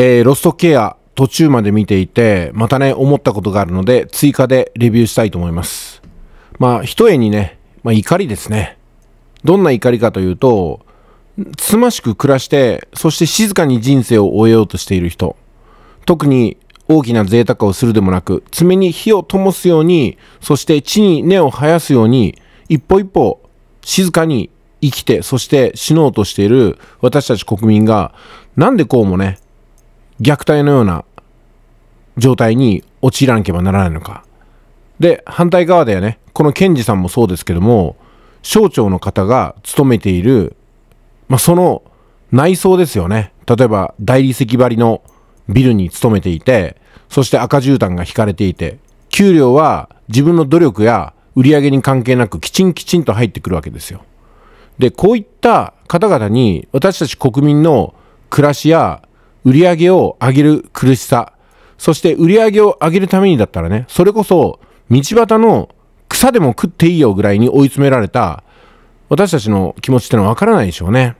えー、ロストケア途中まで見ていて、またね、思ったことがあるので、追加でレビューしたいと思います。まあ、一重にね、まあ、怒りですね。どんな怒りかというと、つましく暮らして、そして静かに人生を終えようとしている人。特に大きな贅沢をするでもなく、爪に火を灯すように、そして地に根を生やすように、一歩一歩静かに生きて、そして死のうとしている私たち国民が、なんでこうもね、虐待のような状態に陥らなければならないのか。で、反対側だよね。このンジさんもそうですけども、省庁の方が勤めている、まあ、その内装ですよね。例えば、大理石張りのビルに勤めていて、そして赤絨毯が引かれていて、給料は自分の努力や売り上げに関係なくきちんきちんと入ってくるわけですよ。で、こういった方々に私たち国民の暮らしや売り上げを上げる苦しさ、そして売り上げを上げるためにだったらね、それこそ道端の草でも食っていいよぐらいに追い詰められた私たちの気持ちってのはわからないでしょうね。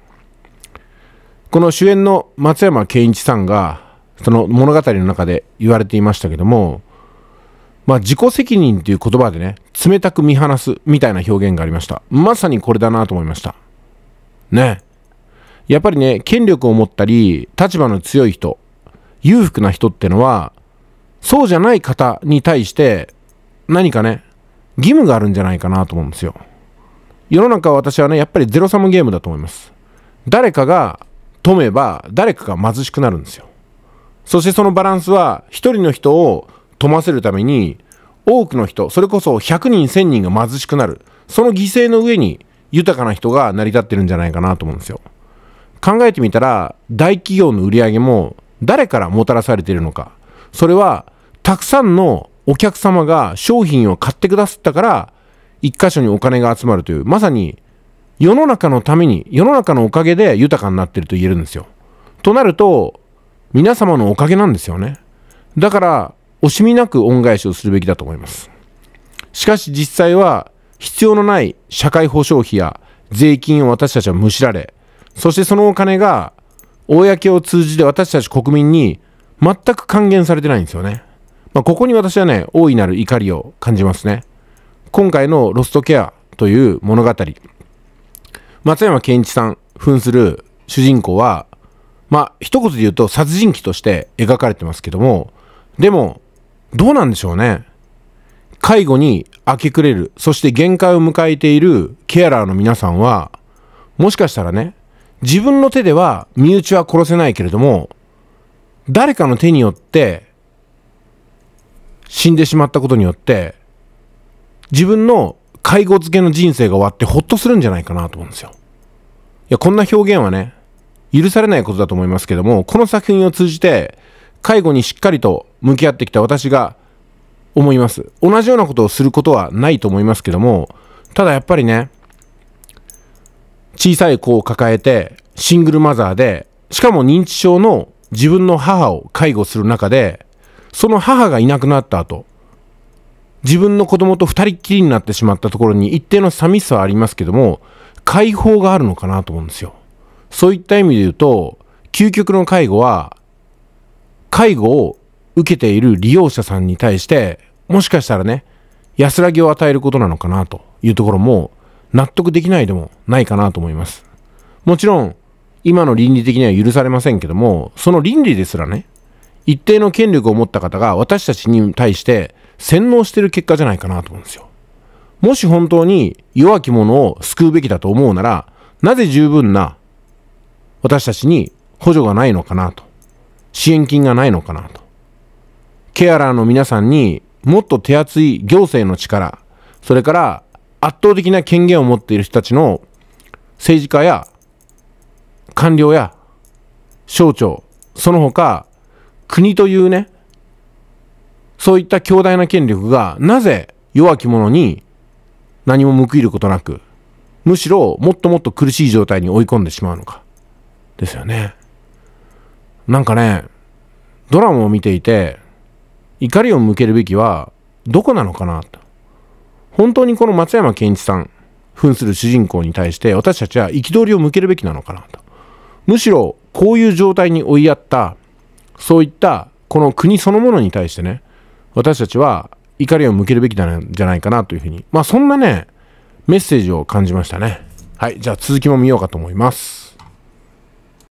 この主演の松山ケンイチさんがその物語の中で言われていましたけども、まあ自己責任っていう言葉でね、冷たく見放すみたいな表現がありました。まさにこれだなと思いました。ね。やっぱりね、権力を持ったり、立場の強い人、裕福な人ってのは、そうじゃない方に対して、何かね、義務があるんじゃないかなと思うんですよ。世の中は私はね、やっぱりゼロサムゲームだと思います。誰かが富めば、誰かが貧しくなるんですよ。そしてそのバランスは、一人の人を富ませるために、多くの人、それこそ100人、1000人が貧しくなる。その犠牲の上に、豊かな人が成り立ってるんじゃないかなと思うんですよ。考えてみたら大企業の売り上げも誰からもたらされているのかそれはたくさんのお客様が商品を買ってくださったから一箇所にお金が集まるというまさに世の中のために世の中のおかげで豊かになっていると言えるんですよ。となると皆様のおかげなんですよね。だから惜しみなく恩返しをするべきだと思います。しかし実際は必要のない社会保障費や税金を私たちはむしられそしてそのお金が公を通じて私たち国民に全く還元されてないんですよね。まあ、ここに私はね、大いなる怒りを感じますね。今回のロストケアという物語、松山健一さん扮する主人公は、まあ、一言で言うと殺人鬼として描かれてますけども、でも、どうなんでしょうね。介護に明け暮れる、そして限界を迎えているケアラーの皆さんは、もしかしたらね、自分の手では身内は殺せないけれども、誰かの手によって死んでしまったことによって、自分の介護付けの人生が終わってほっとするんじゃないかなと思うんですよ。いや、こんな表現はね、許されないことだと思いますけども、この作品を通じて、介護にしっかりと向き合ってきた私が思います。同じようなことをすることはないと思いますけども、ただやっぱりね、小さい子を抱えて、シングルマザーで、しかも認知症の自分の母を介護する中で、その母がいなくなった後、自分の子供と二人っきりになってしまったところに一定の寂しさはありますけども、解放があるのかなと思うんですよ。そういった意味で言うと、究極の介護は、介護を受けている利用者さんに対して、もしかしたらね、安らぎを与えることなのかなというところも納得できないでもないかなと思います。もちろん、今の倫理的には許されませんけども、その倫理ですらね、一定の権力を持った方が私たちに対して洗脳してる結果じゃないかなと思うんですよ。もし本当に弱き者を救うべきだと思うなら、なぜ十分な私たちに補助がないのかなと。支援金がないのかなと。ケアラーの皆さんにもっと手厚い行政の力、それから圧倒的な権限を持っている人たちの政治家や官僚や省庁、その他国というね、そういった強大な権力がなぜ弱き者に何も報いることなく、むしろもっともっと苦しい状態に追い込んでしまうのか。ですよね。なんかね、ドラマを見ていて、怒りを向けるべきはどこなのかなと。本当にこの松山健一さん扮する主人公に対して私たちは憤りを向けるべきなのかなとむしろこういう状態に追いやったそういったこの国そのものに対してね私たちは怒りを向けるべきなんじゃないかなというふうにまあそんなねメッセージを感じましたねはいじゃあ続きも見ようかと思います